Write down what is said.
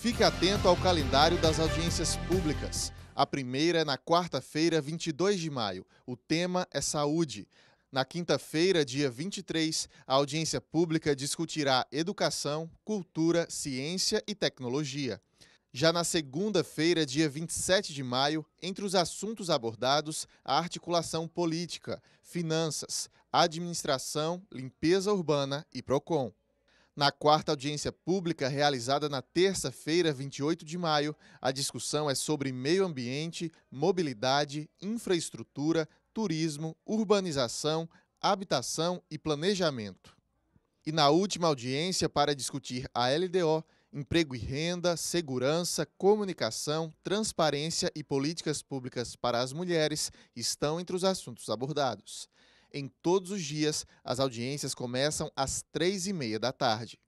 Fique atento ao calendário das audiências públicas. A primeira é na quarta-feira, 22 de maio. O tema é saúde. Na quinta-feira, dia 23, a audiência pública discutirá educação, cultura, ciência e tecnologia. Já na segunda-feira, dia 27 de maio, entre os assuntos abordados, a articulação política, finanças, administração, limpeza urbana e PROCON. Na quarta audiência pública, realizada na terça-feira, 28 de maio, a discussão é sobre meio ambiente, mobilidade, infraestrutura, turismo, urbanização, habitação e planejamento. E na última audiência, para discutir a LDO, emprego e renda, segurança, comunicação, transparência e políticas públicas para as mulheres estão entre os assuntos abordados. Em todos os dias, as audiências começam às três e meia da tarde.